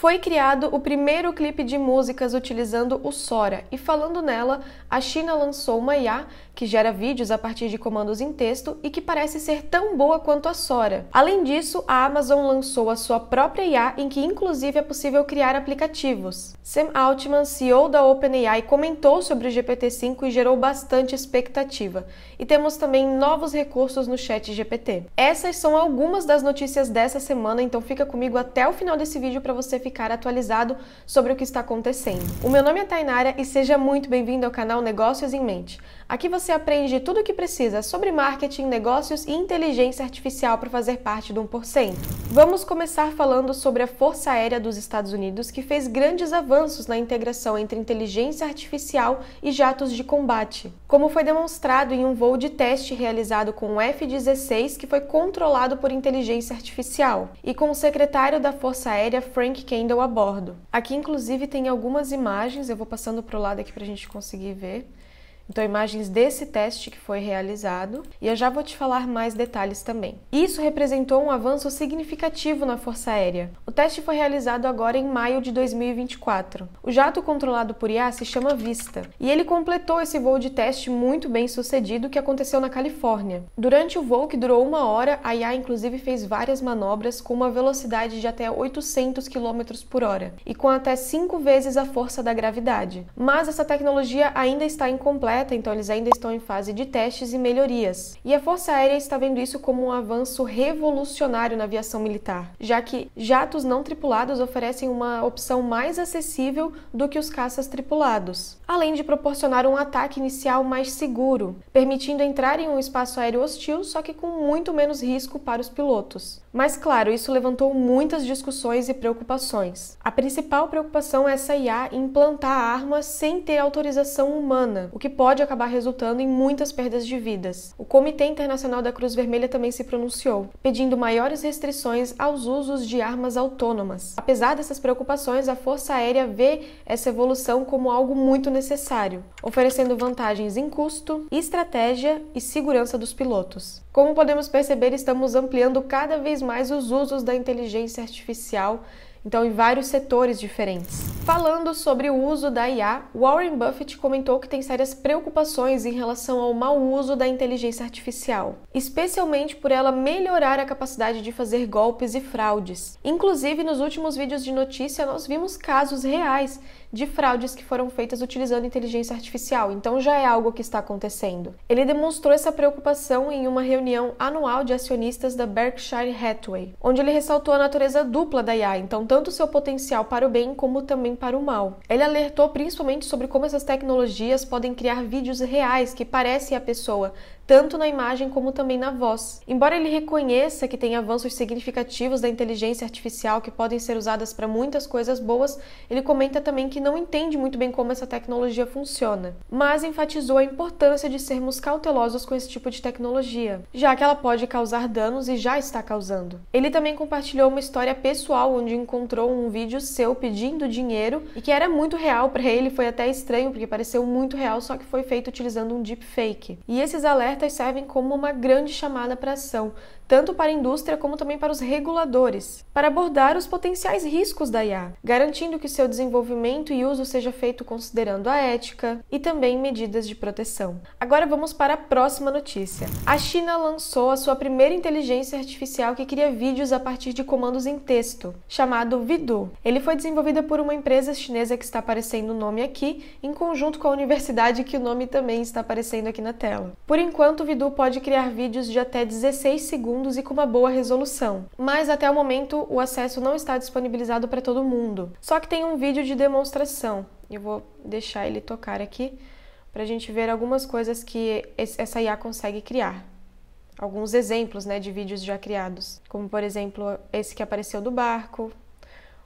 foi criado o primeiro clipe de músicas utilizando o Sora, e falando nela, a China lançou uma IA que gera vídeos a partir de comandos em texto e que parece ser tão boa quanto a Sora. Além disso, a Amazon lançou a sua própria IA em que inclusive é possível criar aplicativos. Sam Altman, CEO da OpenAI, comentou sobre o GPT-5 e gerou bastante expectativa. E temos também novos recursos no Chat GPT. Essas são algumas das notícias dessa semana, então fica comigo até o final desse vídeo para você ficar ficar atualizado sobre o que está acontecendo. O meu nome é Tainara e seja muito bem-vindo ao canal Negócios em Mente. Aqui você aprende tudo o que precisa sobre marketing, negócios e inteligência artificial para fazer parte do 1%. Vamos começar falando sobre a Força Aérea dos Estados Unidos, que fez grandes avanços na integração entre inteligência artificial e jatos de combate, como foi demonstrado em um voo de teste realizado com o F-16, que foi controlado por inteligência artificial, e com o secretário da Força Aérea, Frank Kendall, a bordo. Aqui, inclusive, tem algumas imagens, eu vou passando para o lado aqui para a gente conseguir ver. Então, imagens desse teste que foi realizado, e eu já vou te falar mais detalhes também. Isso representou um avanço significativo na Força Aérea. O teste foi realizado agora em maio de 2024. O jato controlado por IA se chama Vista, e ele completou esse voo de teste muito bem sucedido que aconteceu na Califórnia. Durante o voo, que durou uma hora, a IA inclusive fez várias manobras com uma velocidade de até 800 km por hora e com até cinco vezes a força da gravidade. Mas essa tecnologia ainda está incompleta completa, então eles ainda estão em fase de testes e melhorias. E a Força Aérea está vendo isso como um avanço revolucionário na aviação militar, já que jatos não tripulados oferecem uma opção mais acessível do que os caças tripulados, além de proporcionar um ataque inicial mais seguro, permitindo entrar em um espaço aéreo hostil, só que com muito menos risco para os pilotos. Mas claro, isso levantou muitas discussões e preocupações. A principal preocupação é essa IA implantar a arma sem ter autorização humana, o que pode pode acabar resultando em muitas perdas de vidas. O Comitê Internacional da Cruz Vermelha também se pronunciou, pedindo maiores restrições aos usos de armas autônomas. Apesar dessas preocupações, a Força Aérea vê essa evolução como algo muito necessário, oferecendo vantagens em custo, estratégia e segurança dos pilotos. Como podemos perceber, estamos ampliando cada vez mais os usos da inteligência artificial então em vários setores diferentes. Falando sobre o uso da IA, Warren Buffett comentou que tem sérias preocupações em relação ao mau uso da inteligência artificial, especialmente por ela melhorar a capacidade de fazer golpes e fraudes. Inclusive, nos últimos vídeos de notícia, nós vimos casos reais de fraudes que foram feitas utilizando inteligência artificial, então já é algo que está acontecendo. Ele demonstrou essa preocupação em uma reunião anual de acionistas da Berkshire Hathaway, onde ele ressaltou a natureza dupla da IA, então tanto seu potencial para o bem como também para o mal. Ele alertou principalmente sobre como essas tecnologias podem criar vídeos reais que parecem a pessoa, tanto na imagem como também na voz. Embora ele reconheça que tem avanços significativos da inteligência artificial que podem ser usadas para muitas coisas boas, ele comenta também que não entende muito bem como essa tecnologia funciona, mas enfatizou a importância de sermos cautelosos com esse tipo de tecnologia, já que ela pode causar danos e já está causando. Ele também compartilhou uma história pessoal onde encontrou um vídeo seu pedindo dinheiro e que era muito real para ele, foi até estranho porque pareceu muito real, só que foi feito utilizando um deepfake. E esses alertas servem como uma grande chamada para ação, tanto para a indústria como também para os reguladores, para abordar os potenciais riscos da IA, garantindo que seu desenvolvimento e uso seja feito considerando a ética e também medidas de proteção. Agora vamos para a próxima notícia. A China lançou a sua primeira inteligência artificial que cria vídeos a partir de comandos em texto, chamado Vidu. Ele foi desenvolvido por uma empresa chinesa que está aparecendo o nome aqui, em conjunto com a universidade que o nome também está aparecendo aqui na tela. Por enquanto, enquanto, o Vidu pode criar vídeos de até 16 segundos e com uma boa resolução, mas até o momento o acesso não está disponibilizado para todo mundo. Só que tem um vídeo de demonstração, eu vou deixar ele tocar aqui para a gente ver algumas coisas que essa IA consegue criar. Alguns exemplos né, de vídeos já criados, como por exemplo esse que apareceu do barco,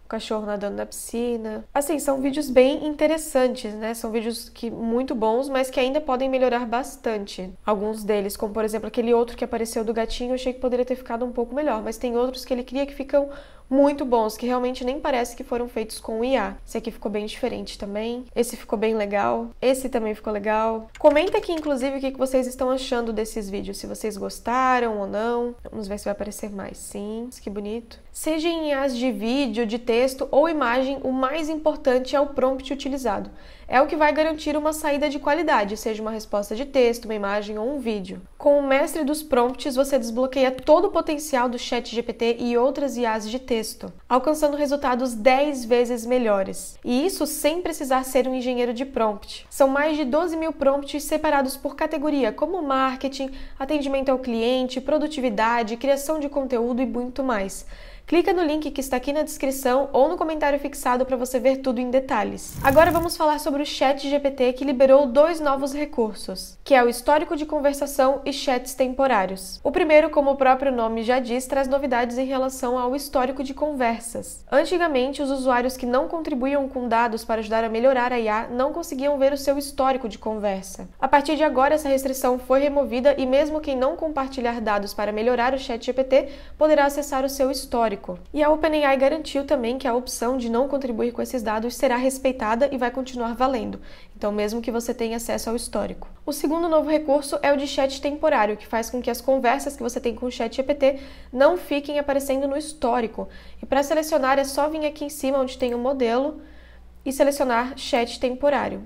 o cachorro nadando na piscina. Assim, são vídeos bem interessantes, né? São vídeos que muito bons, mas que ainda podem melhorar bastante. Alguns deles, como por exemplo aquele outro que apareceu do gatinho, eu achei que poderia ter ficado um pouco melhor, mas tem outros que ele cria que ficam muito bons, que realmente nem parece que foram feitos com IA. Esse aqui ficou bem diferente também. Esse ficou bem legal. Esse também ficou legal. Comenta aqui, inclusive, o que vocês estão achando desses vídeos, se vocês gostaram ou não. Vamos ver se vai aparecer mais. Sim, que bonito. Seja em IAs de vídeo, de texto ou imagem, o mais importante é o prompt utilizado. É o que vai garantir uma saída de qualidade, seja uma resposta de texto, uma imagem ou um vídeo. Com o mestre dos prompts, você desbloqueia todo o potencial do Chat GPT e outras IAs de texto, alcançando resultados 10 vezes melhores. E isso sem precisar ser um engenheiro de prompt. São mais de 12 mil prompts separados por categoria, como marketing, atendimento ao cliente, produtividade, criação de conteúdo e muito mais. Clica no link que está aqui na descrição ou no comentário fixado para você ver tudo em detalhes. Agora vamos falar sobre o Chat GPT que liberou dois novos recursos, que é o histórico de conversação e chats temporários. O primeiro, como o próprio nome já diz, traz novidades em relação ao histórico de conversas. Antigamente, os usuários que não contribuíam com dados para ajudar a melhorar a IA não conseguiam ver o seu histórico de conversa. A partir de agora, essa restrição foi removida e mesmo quem não compartilhar dados para melhorar o Chat GPT poderá acessar o seu histórico histórico. E a OpenAI garantiu também que a opção de não contribuir com esses dados será respeitada e vai continuar valendo, então mesmo que você tenha acesso ao histórico. O segundo novo recurso é o de chat temporário, que faz com que as conversas que você tem com o chat GPT não fiquem aparecendo no histórico. E para selecionar é só vir aqui em cima onde tem o modelo e selecionar chat temporário.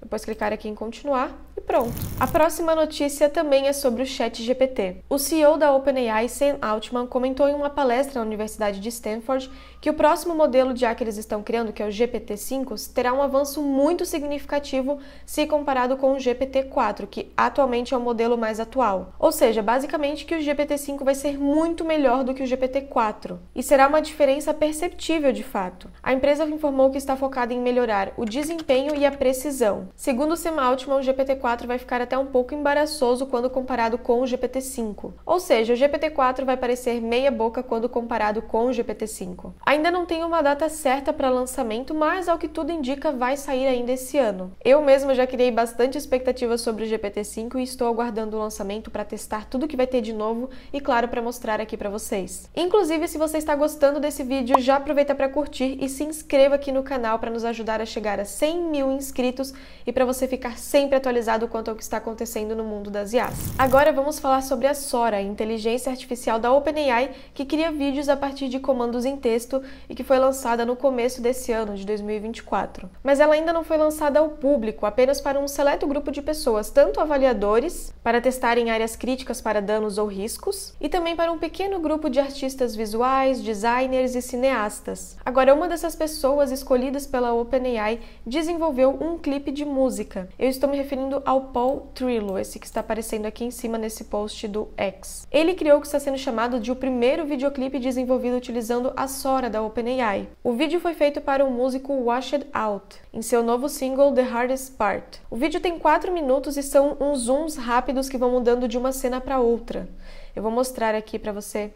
Depois clicar aqui em continuar pronto. A próxima notícia também é sobre o Chat GPT. O CEO da OpenAI, Sam Altman, comentou em uma palestra na Universidade de Stanford que o próximo modelo de IA que eles estão criando, que é o GPT-5, terá um avanço muito significativo se comparado com o GPT-4, que atualmente é o modelo mais atual. Ou seja, basicamente que o GPT-5 vai ser muito melhor do que o GPT-4 e será uma diferença perceptível de fato. A empresa informou que está focada em melhorar o desempenho e a precisão. Segundo Sam Altman, o GPT-4 vai ficar até um pouco embaraçoso quando comparado com o GPT-5. Ou seja, o GPT-4 vai parecer meia boca quando comparado com o GPT-5. Ainda não tem uma data certa para lançamento, mas ao que tudo indica vai sair ainda esse ano. Eu mesma já criei bastante expectativa sobre o GPT-5 e estou aguardando o lançamento para testar tudo que vai ter de novo e claro para mostrar aqui para vocês. Inclusive, se você está gostando desse vídeo, já aproveita para curtir e se inscreva aqui no canal para nos ajudar a chegar a 100 mil inscritos e para você ficar sempre atualizado quanto ao que está acontecendo no mundo das IAs. Agora vamos falar sobre a Sora, a inteligência artificial da OpenAI que cria vídeos a partir de comandos em texto e que foi lançada no começo desse ano, de 2024. Mas ela ainda não foi lançada ao público, apenas para um seleto grupo de pessoas, tanto avaliadores, para testar em áreas críticas para danos ou riscos, e também para um pequeno grupo de artistas visuais, designers e cineastas. Agora, uma dessas pessoas escolhidas pela OpenAI desenvolveu um clipe de música. Eu estou me referindo ao ao Paul Trillo, esse que está aparecendo aqui em cima nesse post do X. Ele criou o que está sendo chamado de o primeiro videoclipe desenvolvido utilizando a Sora da OpenAI. O vídeo foi feito para o músico Washed Out, em seu novo single The Hardest Part. O vídeo tem 4 minutos e são uns zooms rápidos que vão mudando de uma cena para outra. Eu vou mostrar aqui para você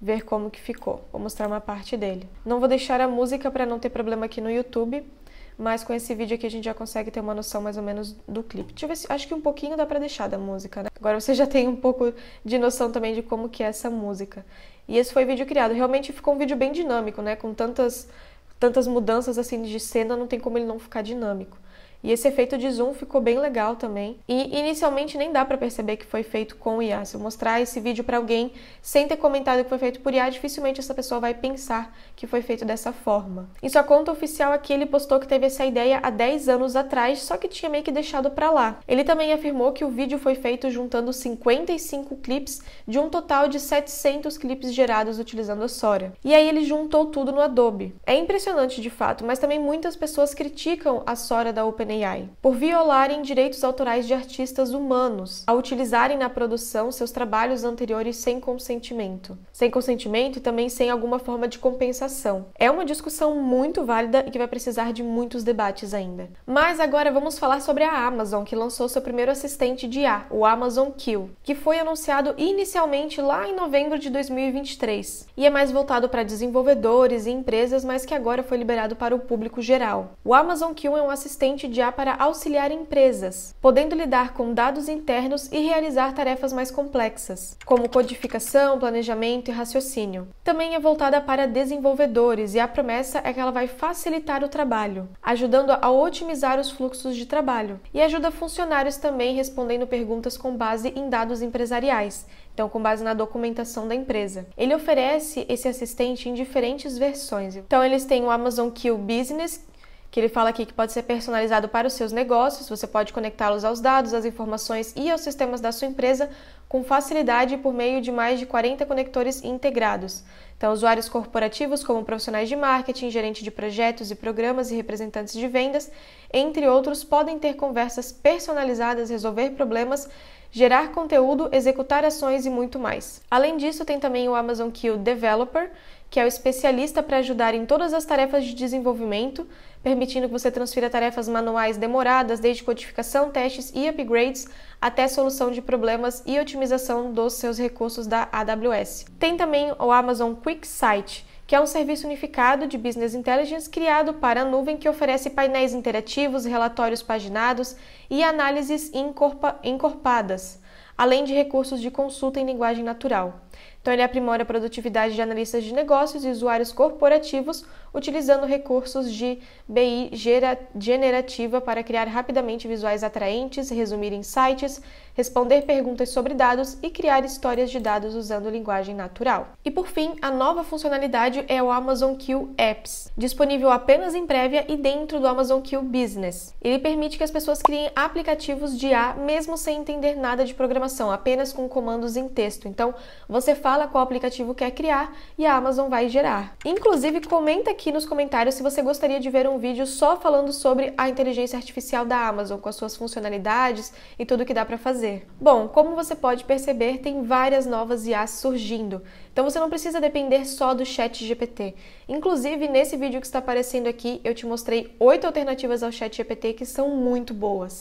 ver como que ficou. Vou mostrar uma parte dele. Não vou deixar a música para não ter problema aqui no YouTube, mas com esse vídeo aqui a gente já consegue ter uma noção mais ou menos do clipe. Deixa eu ver se, acho que um pouquinho dá pra deixar da música, né? Agora você já tem um pouco de noção também de como que é essa música. E esse foi o vídeo criado. Realmente ficou um vídeo bem dinâmico, né? Com tantas, tantas mudanças assim de cena, não tem como ele não ficar dinâmico. E esse efeito de zoom ficou bem legal também. E inicialmente nem dá para perceber que foi feito com IA. Se eu mostrar esse vídeo para alguém sem ter comentado que foi feito por IA, dificilmente essa pessoa vai pensar que foi feito dessa forma. Em sua conta oficial aqui, ele postou que teve essa ideia há 10 anos atrás, só que tinha meio que deixado para lá. Ele também afirmou que o vídeo foi feito juntando 55 clipes de um total de 700 clipes gerados utilizando a Sora. E aí ele juntou tudo no Adobe. É impressionante de fato, mas também muitas pessoas criticam a Sora da OpenAI OpenAI, por violarem direitos autorais de artistas humanos ao utilizarem na produção seus trabalhos anteriores sem consentimento. Sem consentimento e também sem alguma forma de compensação. É uma discussão muito válida e que vai precisar de muitos debates ainda. Mas agora vamos falar sobre a Amazon, que lançou seu primeiro assistente de IA, o Amazon Q, que foi anunciado inicialmente lá em novembro de 2023 e é mais voltado para desenvolvedores e empresas, mas que agora foi liberado para o público geral. O Amazon Q é um assistente de para auxiliar empresas, podendo lidar com dados internos e realizar tarefas mais complexas, como codificação, planejamento e raciocínio. Também é voltada para desenvolvedores e a promessa é que ela vai facilitar o trabalho, ajudando a otimizar os fluxos de trabalho e ajuda funcionários também respondendo perguntas com base em dados empresariais, então com base na documentação da empresa. Ele oferece esse assistente em diferentes versões. Então eles têm o Amazon Q Business, que ele fala aqui que pode ser personalizado para os seus negócios, você pode conectá-los aos dados, às informações e aos sistemas da sua empresa com facilidade por meio de mais de 40 conectores integrados. Então, usuários corporativos, como profissionais de marketing, gerente de projetos e programas e representantes de vendas, entre outros, podem ter conversas personalizadas, resolver problemas gerar conteúdo, executar ações e muito mais. Além disso, tem também o Amazon Q Developer, que é o especialista para ajudar em todas as tarefas de desenvolvimento, permitindo que você transfira tarefas manuais demoradas, desde codificação, testes e upgrades, até solução de problemas e otimização dos seus recursos da AWS. Tem também o Amazon Quick Site que é um serviço unificado de business intelligence criado para a nuvem que oferece painéis interativos, relatórios paginados e análises encorpadas, além de recursos de consulta em linguagem natural. Então, ele aprimora a produtividade de analistas de negócios e usuários corporativos utilizando recursos de BI generativa para criar rapidamente visuais atraentes, resumir insights, responder perguntas sobre dados e criar histórias de dados usando linguagem natural. E por fim, a nova funcionalidade é o Amazon Q Apps, disponível apenas em prévia e dentro do Amazon Q Business. Ele permite que as pessoas criem aplicativos de A mesmo sem entender nada de programação, apenas com comandos em texto. Então, você fala qual aplicativo quer criar e a Amazon vai gerar. Inclusive, comenta aqui nos comentários se você gostaria de ver um vídeo só falando sobre a inteligência artificial da Amazon, com as suas funcionalidades e tudo que dá para fazer. Bom, como você pode perceber, tem várias novas IAs surgindo. Então você não precisa depender só do Chat GPT. Inclusive, nesse vídeo que está aparecendo aqui, eu te mostrei oito alternativas ao Chat GPT que são muito boas.